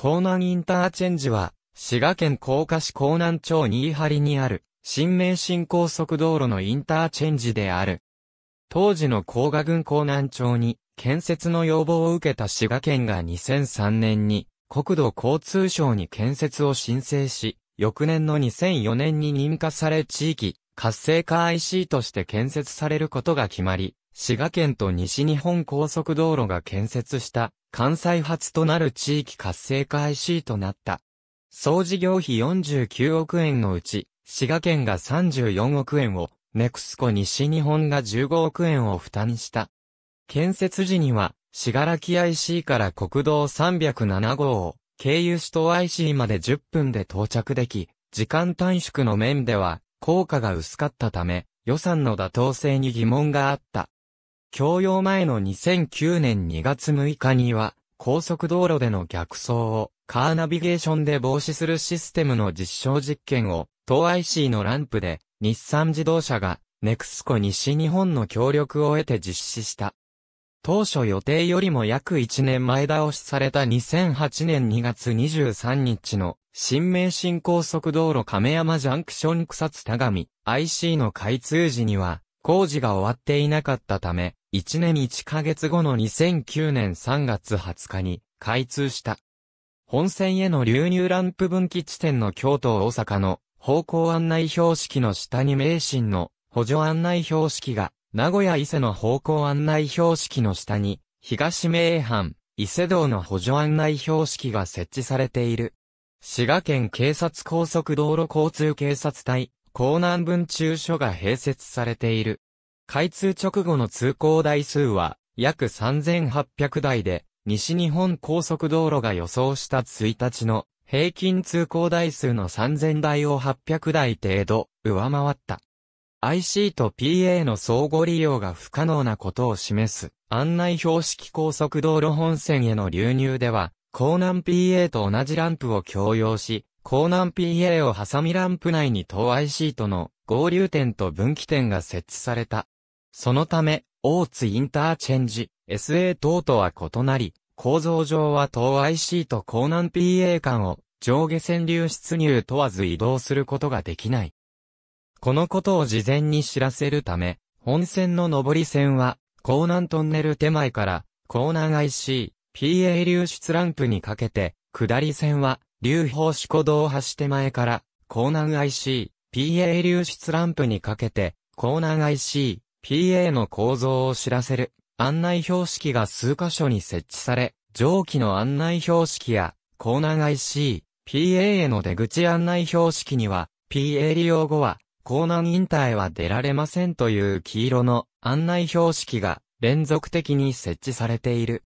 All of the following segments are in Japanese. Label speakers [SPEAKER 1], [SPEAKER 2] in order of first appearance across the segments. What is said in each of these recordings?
[SPEAKER 1] 江南インターチェンジは、滋賀県甲賀市江南町新張にある、新名神高速道路のインターチェンジである。当時の甲賀郡江南町に、建設の要望を受けた滋賀県が2003年に、国土交通省に建設を申請し、翌年の2004年に認可され地域、活性化 IC として建設されることが決まり、滋賀県と西日本高速道路が建設した関西初となる地域活性化 IC となった。総事業費49億円のうち、滋賀県が34億円を、ネクスコ西日本が15億円を負担した。建設時には、しがらき IC から国道307号を、経由首都 IC まで10分で到着でき、時間短縮の面では、効果が薄かったため、予算の妥当性に疑問があった。供用前の2009年2月6日には、高速道路での逆走をカーナビゲーションで防止するシステムの実証実験を、東 IC のランプで、日産自動車が、ネクスコ西日本の協力を得て実施した。当初予定よりも約1年前倒しされた2008年2月23日の新名神高速道路亀山ジャンクション草津田上 IC の開通時には工事が終わっていなかったため1年1ヶ月後の2009年3月20日に開通した。本線への流入ランプ分岐地点の京都大阪の方向案内標識の下に名神の補助案内標識が、名古屋伊勢の方向案内標識の下に、東名阪、伊勢道の補助案内標識が設置されている。滋賀県警察高速道路交通警察隊、江南分駐所が併設されている。開通直後の通行台数は約3800台で、西日本高速道路が予想した1日の平均通行台数の3000台を800台程度上回った。IC と PA の相互利用が不可能なことを示す案内標識高速道路本線への流入では、江南 PA と同じランプを共用し、江南 PA を挟みランプ内に東 IC との合流点と分岐点が設置された。そのため、大津インターチェンジ、SA 等とは異なり、構造上は東 IC と江南 PA 間を上下線流出入問わず移動することができない。このことを事前に知らせるため、本線の上り線は、江南トンネル手前から、江南 IC、PA 流出ランプにかけて、下り線は、流放四古道橋手前から、江南 IC、PA 流出ランプにかけて、江南 IC、PA の構造を知らせる案内標識が数箇所に設置され、上記の案内標識や、コーナー IC、PA への出口案内標識には、PA 利用後は、港南インターへは出られませんという黄色の案内標識が連続的に設置されている。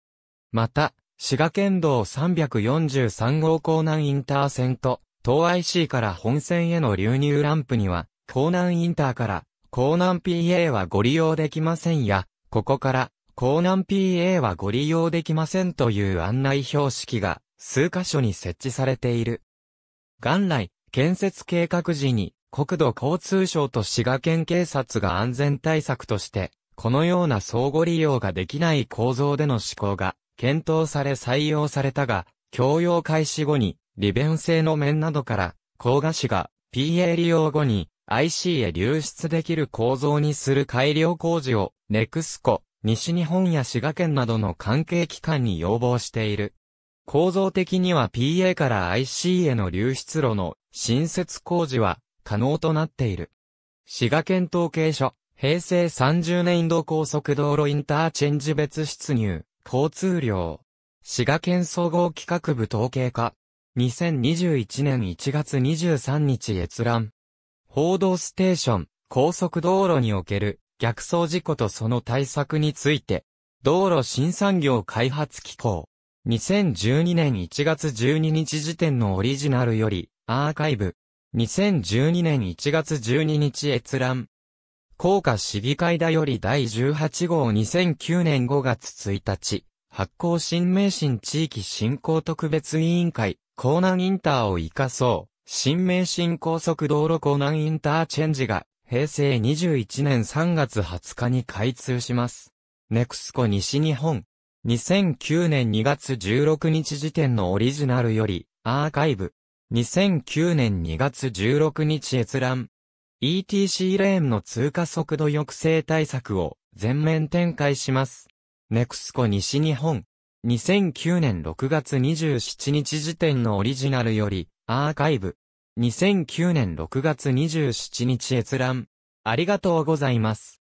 [SPEAKER 1] また、滋賀県道343号港南インター線と、東 IC から本線への流入ランプには、港南インターから港南 PA はご利用できませんや、ここから、港南 PA はご利用できませんという案内標識が数箇所に設置されている。元来、建設計画時に国土交通省と滋賀県警察が安全対策として、このような相互利用ができない構造での施行が検討され採用されたが、共用開始後に利便性の面などから、甲賀市が PA 利用後に IC へ流出できる構造にする改良工事を、ネクスコ、西日本や滋賀県などの関係機関に要望している。構造的には PA から IC への流出路の新設工事は可能となっている。滋賀県統計所、平成30年度高速道路インターチェンジ別出入、交通量。滋賀県総合企画部統計課。2021年1月23日閲覧。報道ステーション、高速道路における逆走事故とその対策について、道路新産業開発機構、2012年1月12日時点のオリジナルより、アーカイブ、2012年1月12日閲覧、高架市議会だより第18号2009年5月1日、発行新名神地域振興特別委員会、港南インターを生かそう。新名神高速道路湖南インターチェンジが平成21年3月20日に開通します。ネクスコ西日本。2009年2月16日時点のオリジナルより、アーカイブ。2009年2月16日閲覧。ETC レーンの通過速度抑制対策を全面展開します。ネクスコ西日本。2009年6月27日時点のオリジナルより、アーカイブ。2009年6月27日閲覧。ありがとうございます。